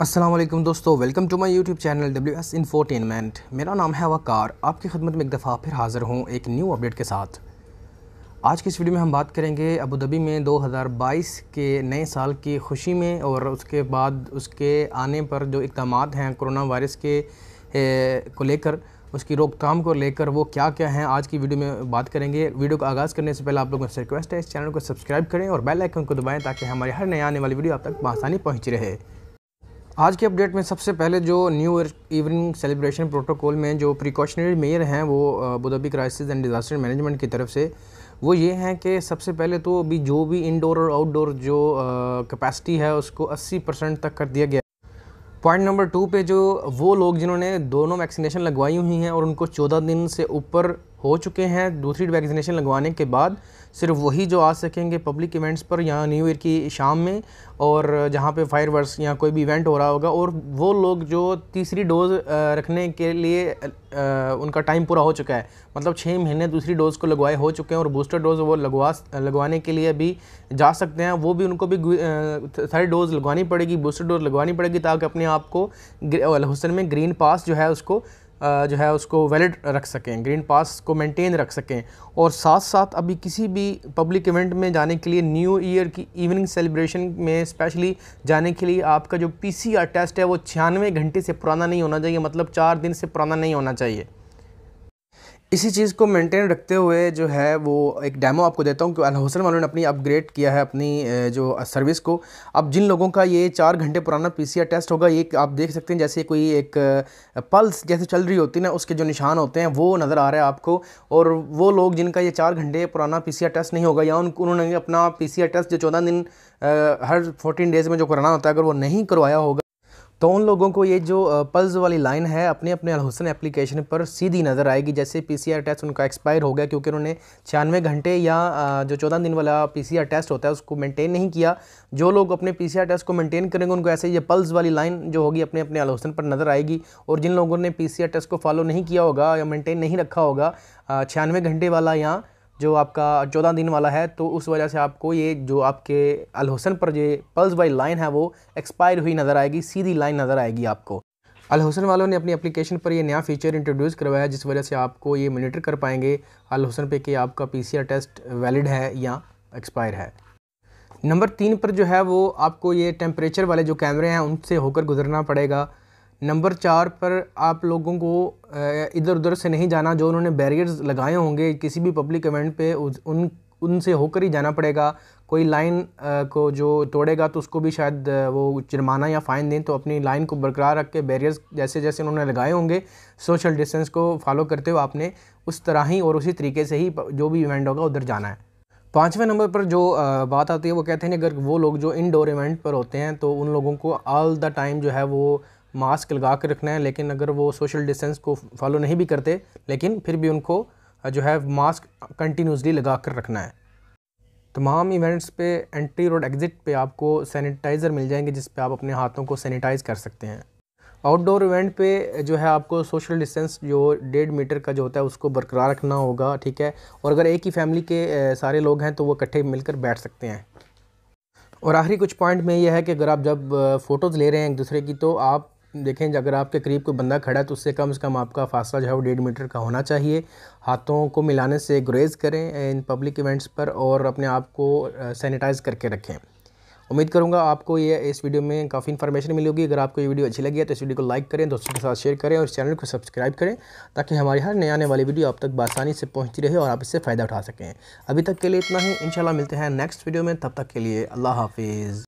असलम दोस्तों welcome to my YouTube channel W S infotainment मेरा नाम है वकार आपकी खदमत में एक दफ़ा फिर हाज़िर हूँ एक न्यू अपडेट के साथ आज की इस वीडियो में हम बात करेंगे अबू धाबी में 2022 के नए साल की खुशी में और उसके बाद उसके आने पर जो इकदाम हैं कोरोना वायरस के ए, को लेकर उसकी रोकथाम को लेकर वो क्या क्या हैं आज की वीडियो में बात करेंगे वीडियो का आगाज़ करने से पहले आप लोगों से रिक्वेस्ट है इस चैनल को सब्सक्राइब करें और बेल आइकन को दबाएं ताकि हमारे हर नए आने वाली वीडियो आप तक आसानी पहुँच रहे आज के अपडेट में सबसे पहले जो न्यू इवनिंग सेलिब्रेशन प्रोटोकॉल में जो प्रिकॉशनरी मेयर हैं वो Abu Dhabi crisis and disaster management की तरफ से वो ये हैं कि सबसे पहले तो अभी जो भी इंडोर और आउटडोर जो कैपेसिटी है उसको 80 परसेंट तक कर दिया गया पॉइंट नंबर टू पे जो वो लोग जिन्होंने दोनों वैक्सीनेशन लगवाई हुई हैं और उनको चौदह दिन से ऊपर हो चुके हैं दूसरी वैक्सीनेशन लगवाने के बाद सिर्फ वही जो आ सकेंगे पब्लिक इवेंट्स पर यहाँ न्यू ईयर की शाम में और जहाँ पे फायर वर्स या कोई भी इवेंट हो रहा होगा और वो लोग जो तीसरी डोज़ रखने के लिए उनका टाइम पूरा हो चुका है मतलब छः महीने दूसरी डोज़ को लगवाए हो चुके हैं और बूस्टर डोज़ वो लगवा लगवाने के लिए भी जा सकते हैं वो भी उनको भी थर्ड डोज़ लगवानी पड़ेगी बूस्टर डोज लगवानी पड़ेगी ताकि अपने आप को हुसन में ग्रीन पास जो है उसको जो है उसको वैलिड रख सकें ग्रीन पास को मेंटेन रख सकें और साथ साथ अभी किसी भी पब्लिक इवेंट में जाने के लिए न्यू ईयर की इवनिंग सेलिब्रेशन में स्पेशली जाने के लिए आपका जो पीसीआर टेस्ट है वो छियानवे घंटे से पुराना नहीं होना चाहिए मतलब चार दिन से पुराना नहीं होना चाहिए इसी चीज़ को मेंटेन रखते हुए जो है वो एक डेमो आपको देता हूँ कि अलहसन वालों ने अपनी अपग्रेड किया है अपनी जो सर्विस को अब जिन लोगों का ये चार घंटे पुराना पी टेस्ट होगा ये आप देख सकते हैं जैसे कोई एक पल्स जैसे चल रही होती है ना उसके जो निशान होते हैं वो नज़र आ रहा है आपको और वो लोग जिनका ये चार घंटे पुराना पी टेस्ट नहीं होगा या उन उन्होंने अपना पी टेस्ट जो चौदह दिन हर फोर्टीन डेज़ में जो कराना होता है अगर वो नहीं करवाया होगा तो उन लोगों को ये जो पल्स वाली लाइन है अपने अपने अलहसन एप्लीकेशन पर सीधी नज़र आएगी जैसे पीसीआर टेस्ट उनका एक्सपायर हो गया क्योंकि उन्होंने छियानवे घंटे या जो चौदह दिन वाला पीसीआर टेस्ट होता है उसको मेंटेन नहीं किया जो लोग अपने पीसीआर टेस्ट को मेंटेन करेंगे उनको ऐसे ये पल्स वाली लाइन जो होगी अपने अपने अलहुसन पर नज़र आएगी और जिन लोगों ने पी टेस्ट को फॉलो नहीं किया होगा या मेनटेन नहीं रखा होगा छियानवे घंटे वाला या जो आपका चौदह दिन वाला है तो उस वजह से आपको ये जो आपके अलहसन पर जो पल्स बाई लाइन है वो एक्सपायर हुई नज़र आएगी सीधी लाइन नज़र आएगी आपको अलहसन वालों ने अपनी एप्लीकेशन पर यह नया फीचर इंट्रोड्यूस करवाया जिस वजह से आपको ये मोनिटर कर पाएंगे अलहसन पे कि आपका पी टेस्ट वैलिड है या एक्सपायर है नंबर तीन पर जो है वो आपको ये टेम्परेचर वाले जो कैमरे हैं उनसे होकर गुजरना पड़ेगा नंबर चार पर आप लोगों को इधर उधर से नहीं जाना जो उन्होंने बैरियर्स लगाए होंगे किसी भी पब्लिक इवेंट पे उन उनसे होकर ही जाना पड़ेगा कोई लाइन को जो तोड़ेगा तो उसको भी शायद वो जुर्माना या फ़ाइन दें तो अपनी लाइन को बरकरार रख के बैरियर्स जैसे जैसे उन्होंने लगाए होंगे सोशल डिस्टेंस को फॉलो करते हुए आपने उस तरह ही और उसी तरीके से ही जो भी इवेंट होगा उधर जाना है पाँचवें नंबर पर जो बात आती है वो कहते हैं अगर वो लोग जो इनडोर इवेंट पर होते हैं तो उन लोगों को ऑल द टाइम जो है वो मास्क लगा के रखना है लेकिन अगर वो सोशल डिस्टेंस को फॉलो नहीं भी करते लेकिन फिर भी उनको जो है मास्क कंटिन्यूसली लगा कर रखना है तमाम इवेंट्स पे एंट्री और एग्ज़िट पे आपको सैनिटाइज़र मिल जाएंगे जिस पे आप अपने हाथों को सैनिटाइज़ कर सकते हैं आउटडोर इवेंट पे जो है आपको सोशल डिस्टेंस जो डेढ़ मीटर का जो होता है उसको बरकरार रखना होगा ठीक है और अगर एक ही फैमिली के सारे लोग हैं तो वो इकट्ठे मिलकर बैठ सकते हैं और आखिरी कुछ पॉइंट में यह है कि अगर आप जब फ़ोटोज़ ले रहे हैं एक दूसरे की तो आप देखें अगर आपके करीब कोई बंदा खड़ा है तो उससे कम से कम आपका फासला जो है वो डेढ़ मीटर का होना चाहिए हाथों को मिलाने से गुरेज करें इन पब्लिक इवेंट्स पर और अपने आप को सैनिटाइज़ करके रखें उम्मीद करूँगा आपको ये इस वीडियो में काफ़ी इन्फॉर्मेशन मिली होगी अगर आपको ये वीडियो अच्छी लगी है तो इस वीडियो को लाइक करें दोस्तों के साथ शेयर करें और चैनल को सब्सक्राइब करें ताकि हमारी हर नए आने वाली वीडियो आप तक आसानी से पहुंचती रहे और आप इससे फ़ायदा उठा सकें अभी तक के लिए इतना ही इंशाल्लाह मिलते हैं नेक्स्ट वीडियो में तब तक के लिए अल्लाह हाफिज़